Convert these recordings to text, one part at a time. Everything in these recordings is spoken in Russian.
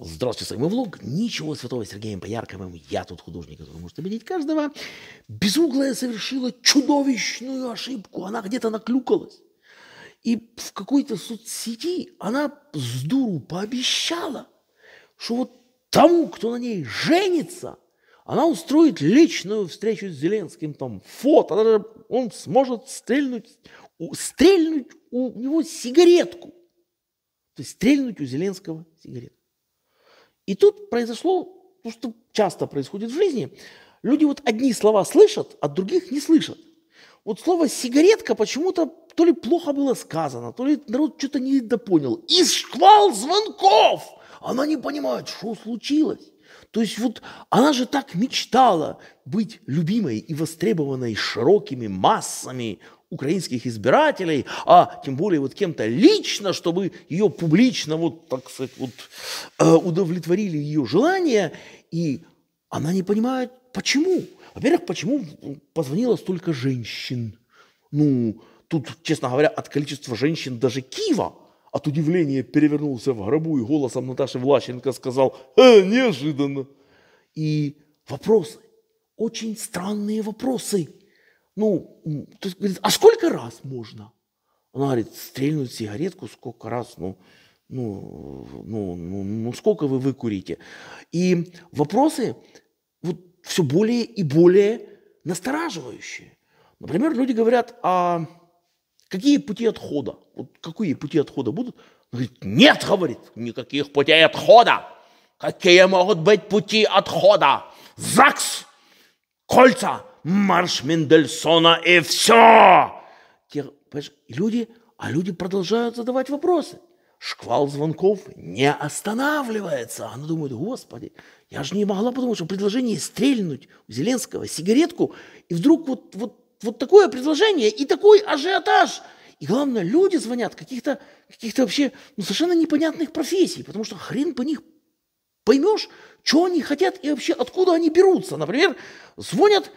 Здравствуйте, мы влог. Ничего святого Сергеем Поярковым. Я тут художник, который может обидеть каждого. Безуглая совершила чудовищную ошибку. Она где-то наклюкалась. И в какой-то соцсети она с дуру пообещала, что вот тому, кто на ней женится, она устроит личную встречу с Зеленским, там фото, он сможет стрельнуть, стрельнуть у него сигаретку. То есть стрельнуть у Зеленского сигаретку. И тут произошло то, что часто происходит в жизни. Люди вот одни слова слышат, а других не слышат. Вот слово «сигаретка» почему-то то ли плохо было сказано, то ли народ что-то не допонял. И шквал звонков! Она не понимает, что случилось. То есть вот она же так мечтала быть любимой и востребованной широкими массами украинских избирателей, а тем более вот кем-то лично, чтобы ее публично, вот так сказать, вот, э, удовлетворили ее желания. И она не понимает, почему. Во-первых, почему позвонило столько женщин? Ну, тут, честно говоря, от количества женщин даже Киева от удивления перевернулся в гробу и голосом Наташи Влащенко сказал «Э, неожиданно». И вопросы, очень странные вопросы – ну, то есть, говорит, а сколько раз можно? Она говорит, стрельнуть сигаретку сколько раз, ну, ну, ну, ну, ну сколько вы выкурите? И вопросы вот все более и более настораживающие. Например, люди говорят, а какие пути отхода? Вот какие пути отхода будут? Она говорит, нет, говорит, никаких путей отхода. Какие могут быть пути отхода? ЗАГС, кольца, марш Мендельсона и все. люди, а люди продолжают задавать вопросы. Шквал звонков не останавливается. Она думает, господи, я же не могла подумать, что предложение стрельнуть у Зеленского сигаретку, и вдруг вот, вот, вот такое предложение и такой ажиотаж. И главное, люди звонят каких-то каких вообще ну, совершенно непонятных профессий, потому что хрен по них поймешь, что они хотят и вообще откуда они берутся. Например, звонят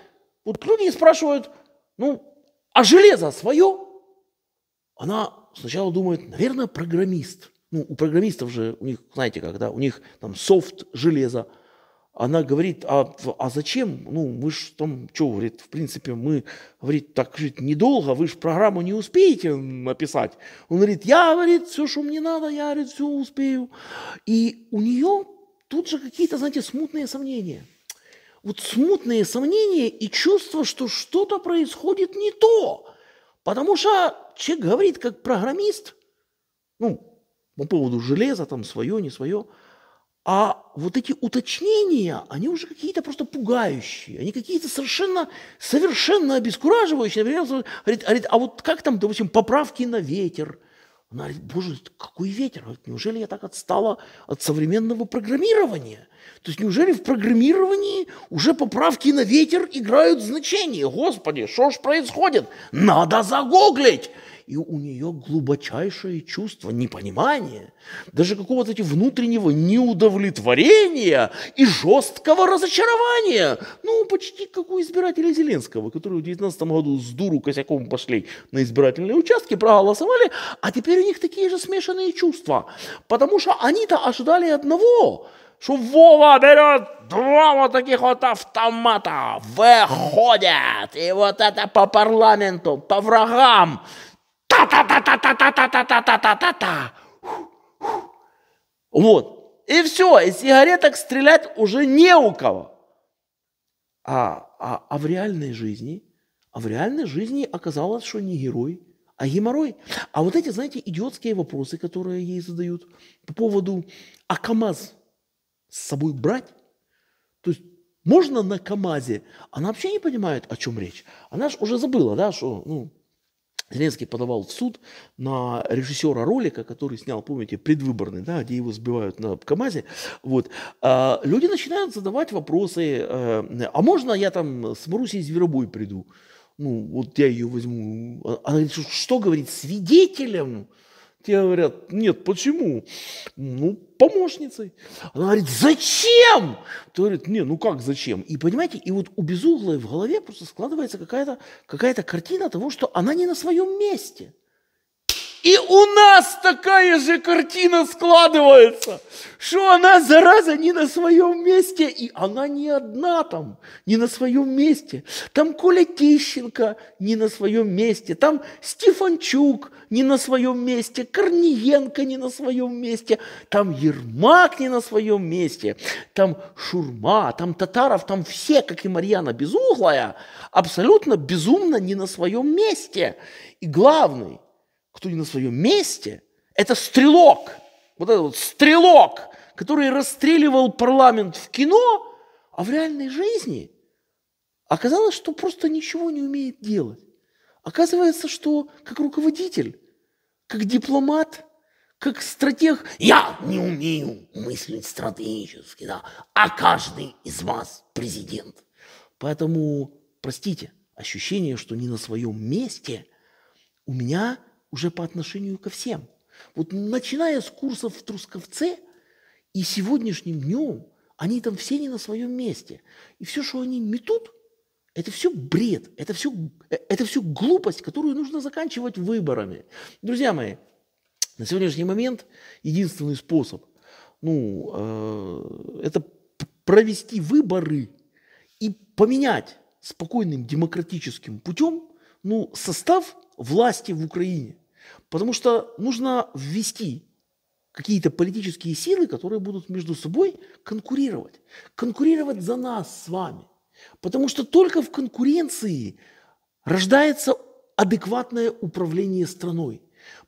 вот люди спрашивают, ну, а железо свое? Она сначала думает, наверное, программист. Ну, у программистов же, у них, знаете, когда у них там софт, железо. Она говорит, а, а зачем? Ну, мы же там, что, говорит, в принципе, мы, говорит, так жить недолго, вы же программу не успеете написать. Он говорит, я, говорит, все, что мне надо, я, говорит, все успею. И у нее тут же какие-то, знаете, смутные сомнения вот смутные сомнения и чувство, что что-то происходит не то. Потому что человек говорит как программист, ну, по поводу железа, там, свое, не свое. А вот эти уточнения, они уже какие-то просто пугающие, они какие-то совершенно, совершенно обескураживающие. Например, говорит, говорит, а вот как там, допустим, поправки на ветер – она говорит, боже, какой ветер. неужели я так отстала от современного программирования? То есть неужели в программировании уже поправки на ветер играют значение? Господи, что ж происходит? Надо загуглить! и у нее глубочайшее чувство непонимания, даже какого-то эти внутреннего неудовлетворения и жесткого разочарования. Ну, почти как у избирателей Зеленского, которые в 2019 году с дуру косяком пошли на избирательные участки, проголосовали, а теперь у них такие же смешанные чувства, потому что они-то ожидали одного, что Вова берет два вот таких вот автомата, выходят, и вот это по парламенту, по врагам, та-та-та-та-та-та-та-та-та-та-та-та. Вот. И все, и сигареток стрелять уже не у кого. А, а, а в реальной жизни, а в реальной жизни оказалось, что не герой, а геморрой. А вот эти, знаете, идиотские вопросы, которые ей задают по поводу, а КАМАЗ с собой брать? То есть можно на КАМАЗе? Она вообще не понимает, о чем речь. Она же уже забыла, да, что ну, Зеленский подавал в суд на режиссера ролика, который снял, помните, предвыборный, да, где его сбивают на КАМАЗе. Вот. А люди начинают задавать вопросы, э, а можно я там с Марусей Зверобой приду? Ну, вот я ее возьму. А, она говорит, что говорит, свидетелем? Те говорят, нет, почему? Ну, помощницей. Она говорит, зачем? Ты говорит, не, ну как зачем? И понимаете, и вот у Безуглой в голове просто складывается какая-то какая то картина того, что она не на своем месте. И у нас такая же картина складывается, что она, зараза, не на своем месте. И она не одна там, не на своем месте. Там Коля Тищенко не на своем месте. Там Стефанчук не на своем месте. Корниенко не на своем месте. Там Ермак не на своем месте. Там Шурма, там Татаров, там все, как и Марьяна Безуглая, абсолютно безумно не на своем месте. И главный – кто не на своем месте, это стрелок. Вот этот вот стрелок, который расстреливал парламент в кино, а в реальной жизни оказалось, что просто ничего не умеет делать. Оказывается, что как руководитель, как дипломат, как стратег, я не умею мыслить стратегически, да, а каждый из вас президент. Поэтому, простите, ощущение, что не на своем месте, у меня – уже по отношению ко всем. Вот начиная с курсов в Трусковце и сегодняшним днем, они там все не на своем месте. И все, что они метут, это все бред, это все, э, это все глупость, которую нужно заканчивать выборами. Друзья мои, на сегодняшний момент единственный способ, ну, э, это провести выборы и поменять спокойным демократическим путем ну, состав власти в Украине. Потому что нужно ввести какие-то политические силы, которые будут между собой конкурировать. Конкурировать за нас с вами. Потому что только в конкуренции рождается адекватное управление страной.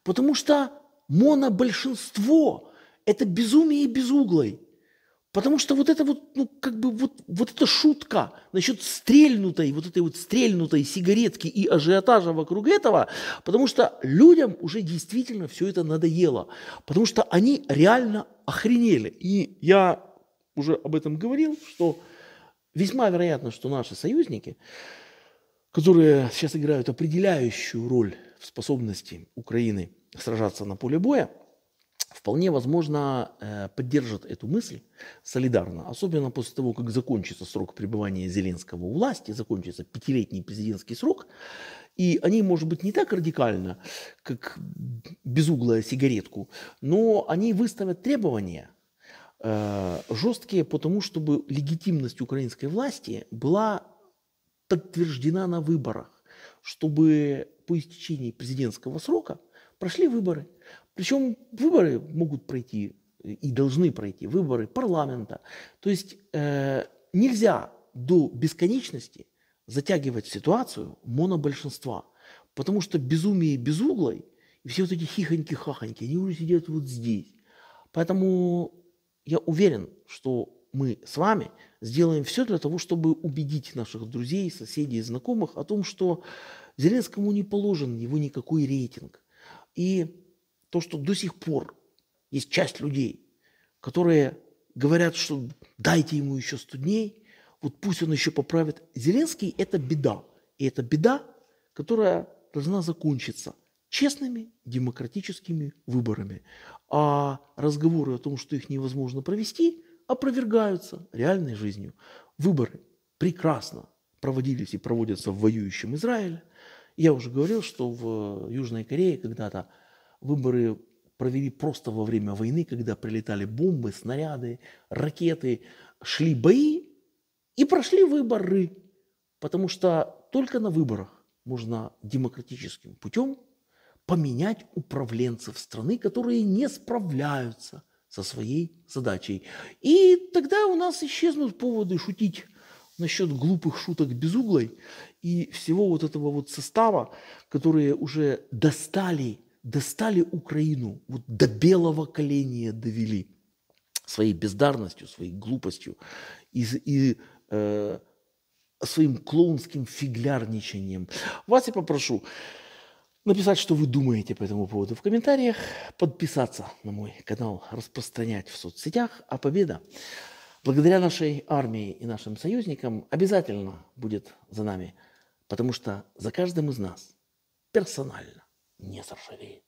Потому что монобольшинство – это безумие безуглой. Потому что вот это вот, ну, как бы вот, вот эта шутка насчет стрельнутой, вот этой вот стрельнутой сигаретки и ажиотажа вокруг этого, потому что людям уже действительно все это надоело, потому что они реально охренели. И я уже об этом говорил, что весьма вероятно, что наши союзники, которые сейчас играют определяющую роль в способности Украины сражаться на поле боя – вполне возможно э, поддержат эту мысль солидарно, особенно после того, как закончится срок пребывания Зеленского у власти, закончится пятилетний президентский срок, и они, может быть, не так радикально, как безуглая сигаретку, но они выставят требования э, жесткие, потому чтобы легитимность украинской власти была подтверждена на выборах, чтобы по истечении президентского срока прошли выборы, причем выборы могут пройти и должны пройти, выборы парламента. То есть э, нельзя до бесконечности затягивать ситуацию монобольшинства, потому что безумие безуглой и все вот эти хихоньки-хахоньки, они уже сидят вот здесь. Поэтому я уверен, что мы с вами сделаем все для того, чтобы убедить наших друзей, соседей знакомых о том, что Зеленскому не положен его никакой рейтинг. И то, что до сих пор есть часть людей, которые говорят, что дайте ему еще 100 дней, вот пусть он еще поправит. Зеленский – это беда. И это беда, которая должна закончиться честными демократическими выборами. А разговоры о том, что их невозможно провести, опровергаются реальной жизнью. Выборы прекрасно проводились и проводятся в воюющем Израиле. Я уже говорил, что в Южной Корее когда-то выборы провели просто во время войны, когда прилетали бомбы, снаряды, ракеты, шли бои и прошли выборы. Потому что только на выборах можно демократическим путем поменять управленцев страны, которые не справляются со своей задачей. И тогда у нас исчезнут поводы шутить насчет глупых шуток безуглой и всего вот этого вот состава, которые уже достали достали Украину, вот до белого коленя довели своей бездарностью, своей глупостью и, и э, своим клоунским фиглярничанием. Вас я попрошу написать, что вы думаете по этому поводу в комментариях, подписаться на мой канал, распространять в соцсетях, а победа благодаря нашей армии и нашим союзникам обязательно будет за нами, потому что за каждым из нас персонально не заржавеет.